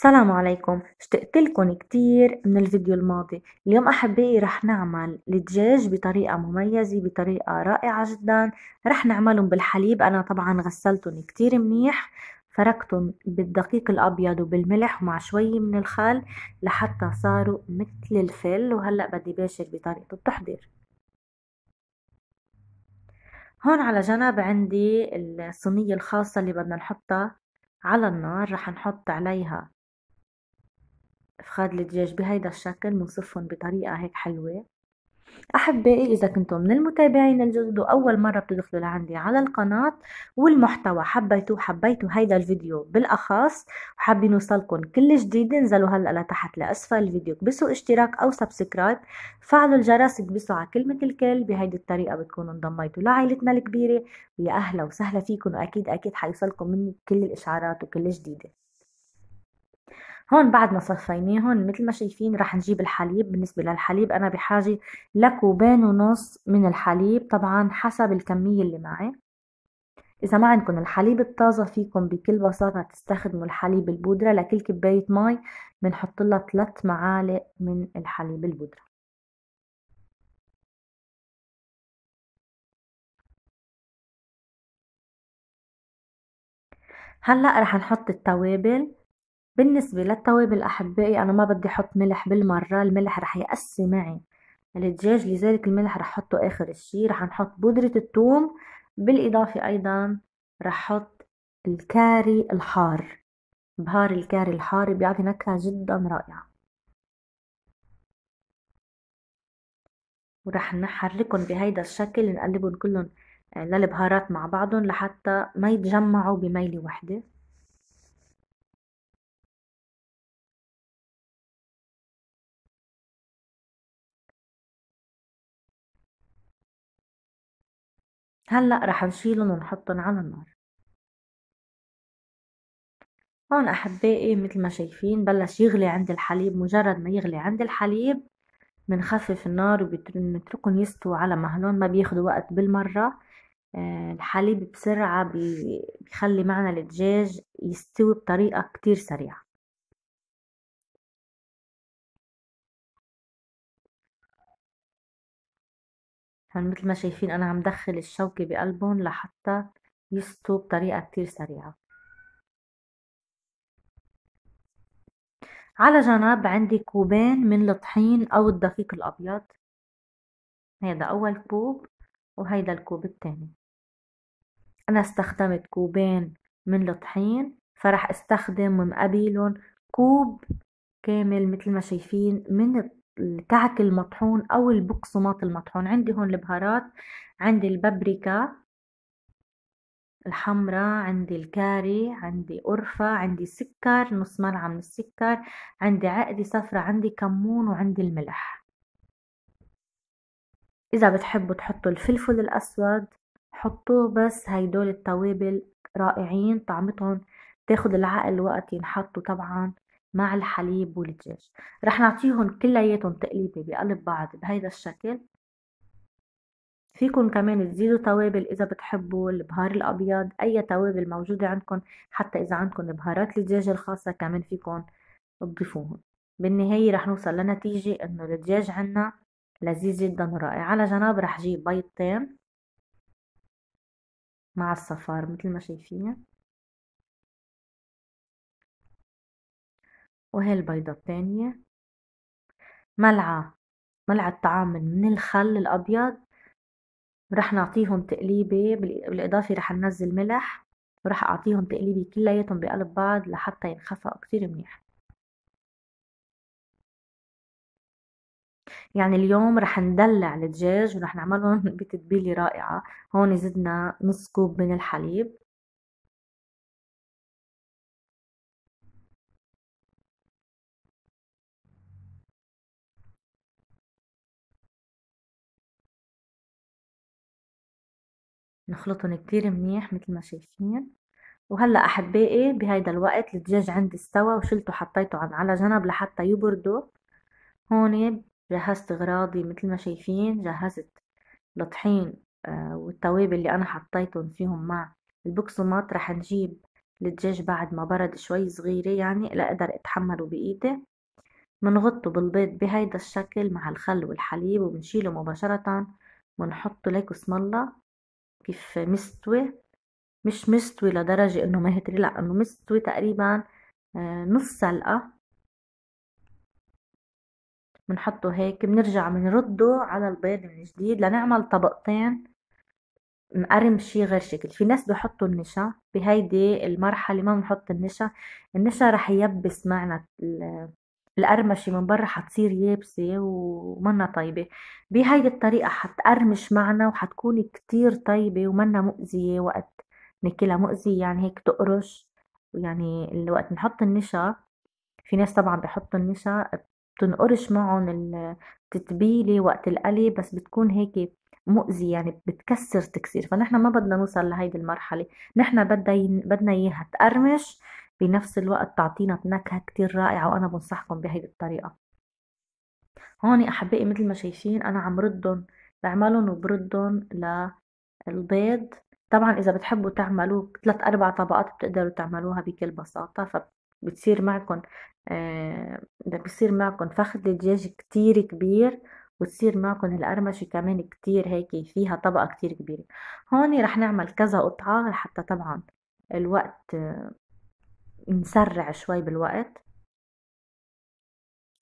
السلام عليكم اشتقت لكم كتير من الفيديو الماضي اليوم احبائي رح نعمل الدجاج بطريقه مميزه بطريقه رائعه جدا رح نعملهم بالحليب انا طبعا غسلتهم كتير منيح فركتهم بالدقيق الابيض وبالملح ومع شوي من الخل لحتى صاروا مثل الفل وهلا بدي باشر بطريقه التحضير هون على جنب عندي الصينيه الخاصه اللي بدنا نحطها على النار رح نحط عليها فخاد الدجاج بهيدا الشكل بنصفهم بطريقة هيك حلوة أحبائي إذا كنتم من المتابعين الجدد وأول مرة بتدخلوا لعندي على القناة والمحتوى حبيتوا حبيتوا هيدا الفيديو بالأخص وحابين يوصلكم كل جديد انزلوا هلأ لتحت لأسفل الفيديو كبسوا اشتراك أو سبسكرايب فعلوا الجرس كبسوا على كلمة الكل بهيدي الطريقة بتكونوا انضميتوا لعائلتنا الكبيرة ويا أهلا وسهلا فيكم وأكيد أكيد حيوصلكم مني كل الإشعارات وكل جديدة هون بعد ما صفيناهم مثل ما شايفين رح نجيب الحليب بالنسبة للحليب أنا بحاجة لكوبين ونص من الحليب طبعا حسب الكمية اللي معي إذا ما عندكم الحليب الطازة فيكم بكل بساطة تستخدموا الحليب البودرة لكل كباية مي بنحط لها ثلاث معالق من الحليب البودرة هلا رح نحط التوابل بالنسبة للتوابل أحبائي أنا ما بدي أحط ملح بالمرة الملح رح يقسي معي الدجاج لذلك الملح رح أحطه آخر الشي رح نحط بودرة الثوم بالإضافة أيضا رح أحط الكاري الحار بهار الكاري الحار بيعطي نكهة جدا رائعة ورح نحركهم بهيدا الشكل نقلبهم كلهم للبهارات مع بعضهم لحتى ما يتجمعوا بميلة وحدة هلأ رح نشيلهم ونحطهم على النار هون أحبائي مثل ما شايفين بلش يغلي عند الحليب مجرد ما يغلي عند الحليب بنخفف النار وبنتركهم يستوا على مهلهم ما بياخذوا وقت بالمرة آه، الحليب بسرعة بيخلي معنا الدجاج يستوي بطريقة كتير سريعة يعني مثل ما شايفين أنا عم دخل الشوكة بقلبهم لحتى يستو بطريقة كتير سريعة على جنب عندي كوبين من الطحين أو الدقيق الأبيض هيدا أول كوب وهيدا الكوب التاني أنا استخدمت كوبين من الطحين فرح استخدم مقابلهم كوب كامل مثل ما شايفين من الطحين الكعك المطحون او البقسماط المطحون عندي هون البهارات عندي البابريكا الحمراء عندي الكاري عندي قرفة عندي سكر نص ملعقة من السكر عندي عقدة صفرة عندي كمون وعندي الملح إذا بتحبوا تحطوا الفلفل الأسود حطوه بس هيدول التوابل رائعين طعمتهم تاخد العقل وقت ينحطوا طبعا مع الحليب والدجاج رح نعطيهم كلياتهم تقليبة بقلب بعض بهيدا الشكل فيكم كمان تزيدوا توابل اذا بتحبوا البهار الابيض اي توابل موجودة عندكم حتى اذا عندكم بهارات الدجاج الخاصة كمان فيكم تضيفوهم بالنهاية رح نوصل لنتيجة انه الدجاج عنا لذيذ جدا ورائع على جناب رح جيب بيضتين مع الصفار مثل ما شايفين وهي البيضة الثانية ملعقة ملعقة طعام من الخل الأبيض رح نعطيهم تقليبة بالإضافة رح ننزل ملح ورح أعطيهم تقليبة كلياتهم بقلب بعض لحتى ينخفقوا كتير منيح يعني اليوم رح ندلع الدجاج ورح نعملهم بتتبيلة رائعة هون زدنا نص كوب من الحليب نخلطهم كتير منيح مثل ما شايفين وهلا احبائي إيه بهيدا الوقت الدجاج عندي استوى وشلته حطيته على جنب لحتى يبردوا هون إيه جهزت اغراضي مثل ما شايفين جهزت الطحين آه، والتوابل اللي انا حطيتهم فيهم مع البقسماط رح نجيب الدجاج بعد ما برد شوي صغيرة يعني لأقدر اتحمله بإيدي منغطه بالبيض بهيدا الشكل مع الخل والحليب وبنشيله مباشرة ونحطه ليك اسم الله كيف مستوي مش مستوي لدرجة انه ما هتري لا انه مستوي تقريبا آه، نص سلقة بنحطه هيك بنرجع بنرده على البيض من جديد لنعمل طبقتين نقرم شي غير شكل في ناس بحطوا النشا بهيدي المرحلة ما بنحط النشا النشا رح يبس معنا القرمشة من برا حتصير يابسة ومنا طيبة بهاي الطريقة حتقرمش معنا وحتكون كتير طيبة ومنا مؤذية وقت ناكلها مؤذية يعني هيك تقرش ويعني وقت نحط النشا في ناس طبعا بحطوا النشا بتنقرش معهم التتبيلة وقت القلي بس بتكون هيك مؤذي يعني بتكسر تكسير فنحن ما بدنا نوصل لهيدي المرحلة نحن بدنا بدنا اياها تقرمش بنفس الوقت تعطينا نكهة كتير رائعة وأنا بنصحكم بهي الطريقة هون أحبائي مثل ما شايفين أنا عم ردهم بعملهم وبردهم للبيض طبعا إذا بتحبوا تعملوه ثلاث أربع طبقات بتقدروا تعملوها بكل بساطة فبتصير معكم آه بصير معكم فخذ الدجاج كتير كبير وتصير معكم القرمشة كمان كتير هيك فيها طبقة كتير كبيرة هون رح نعمل كذا قطعة لحتى طبعا الوقت نسرع شوي بالوقت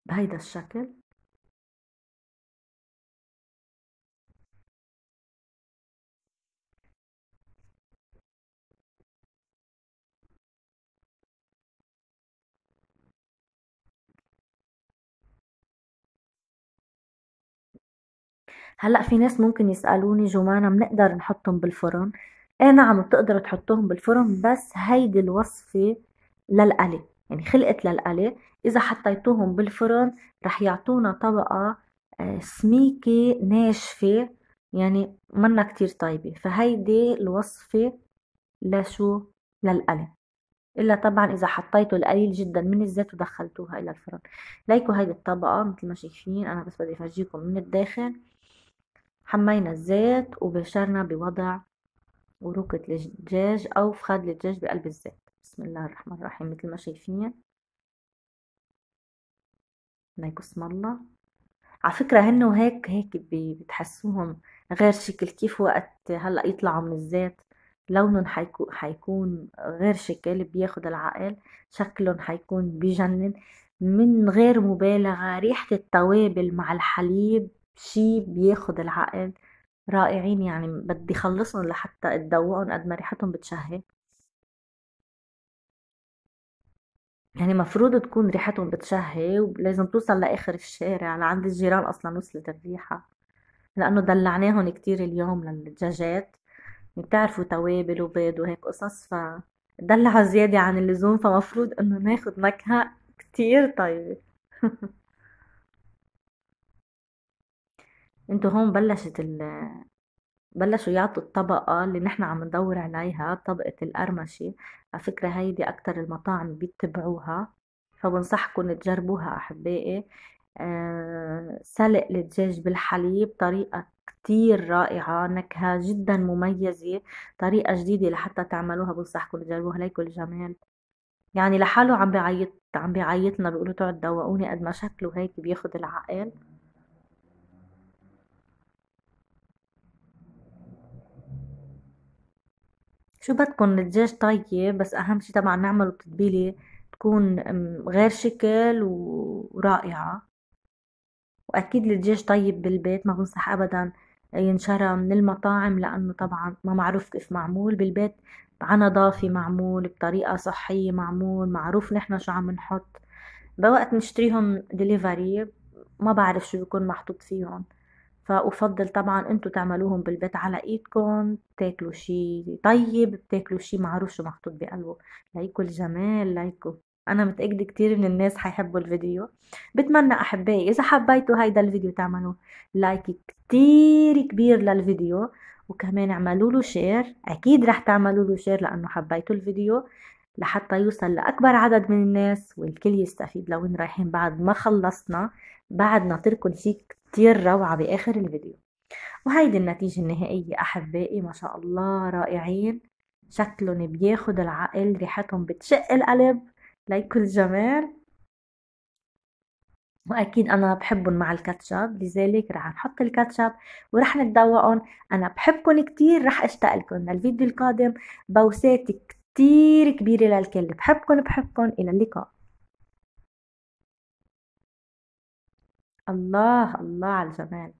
بهيدا الشكل هلا في ناس ممكن يسالوني جمانة بنقدر نحطهم بالفرن ايه نعم بتقدروا تحطوهم بالفرن بس هيدي الوصفة للقلي يعني خلقت للقلي إذا حطيتوهم بالفرن رح يعطونا طبقة آه، سميكة ناشفة يعني منا كتير طيبة فهيدي الوصفة لشو للقلي إلا طبعا إذا حطيتوا القليل جدا من الزيت ودخلتوها إلى الفرن ليكو هيدي الطبقة مثل ما شايفين أنا بس بدي أفرجيكم من الداخل حمينا الزيت وبشرنا بوضع وروكة الدجاج أو فخاد الدجاج بقلب الزيت بسم الله الرحمن الرحيم مثل ما شايفين ما يقسم الله على فكرة هن وهيك هيك بتحسوهم غير شكل كيف وقت هلا يطلعوا من الزيت لونهم حيكون غير شكل بياخد العقل شكلهم حيكون بجنن من غير مبالغة ريحة التوابل مع الحليب شي بياخد العقل رائعين يعني بدي خلصهم لحتى اتذوقهم قد ما ريحتهم بتشهي يعني مفروض تكون ريحتهم بتشهي ولازم توصل لآخر الشارع لعند الجيران أصلا وصلت الريحة لأنه دلعناهم كتير اليوم للدجاجات بتعرفوا توابل وبيض وهيك قصص فدلع زيادة عن اللزوم فمفروض إنه ناخد نكهة كتير طيبة انتو هون بلشت ال بلشوا يعطوا الطبقة اللي نحن عم ندور عليها طبقة القرمشة على فكرة هيدي أكتر المطاعم بيتبعوها فبنصحكم تجربوها أحبائي آه، سلق الدجاج بالحليب طريقة كتير رائعة نكهة جدا مميزة طريقة جديدة لحتى تعملوها بنصحكم تجربوها ليكو الجمال يعني لحاله عم بيعيط عم بيعيطنا بيقولوا تقعد دوقوني قد ما شكله هيك بياخد العقل شو بدكن الدجاج طيب بس اهم شي طبعا نعمله بتتبيله تكون غير شكل ورائعة واكيد الدجاج طيب بالبيت ما بنصح ابدا ينشرى من المطاعم لانه طبعا ما معروف كيف معمول بالبيت نظافة معمول بطريقة صحية معمول معروف نحنا شو عم نحط بوقت نشتريهم دليفري ما بعرف شو بيكون محطوط فيهم فأفضل طبعا أنتم تعملوهم بالبيت على ايدكم تاكلوا شي طيب بتاكلوا شي معروف شو محطوط بقلبه ليكوا الجمال ليكوا انا متاكده كتير من الناس حيحبوا الفيديو بتمنى احبائي اذا حبيتوا هيدا الفيديو تعملوا لايك كتير كبير للفيديو وكمان اعملوا له شير اكيد رح تعملوا له شير لانه حبيتوا الفيديو لحتى يوصل لاكبر عدد من الناس والكل يستفيد لوين رايحين بعد ما خلصنا بعد ناطركم شيء كتير روعة بآخر الفيديو وهيدي النتيجة النهائية أحبائي ما شاء الله رائعين شكلهم بياخد العقل ريحتهم بتشق القلب ليكل جمال واكيد انا بحبهم مع الكاتشب لذلك رح نحط الكاتشب ورح نتذوقهم انا بحبكم كتير رح اشتاق لكم للفيديو القادم بوسات كتير كبيره للكل بحبكم بحبكم الى اللقاء الله الله على الجمال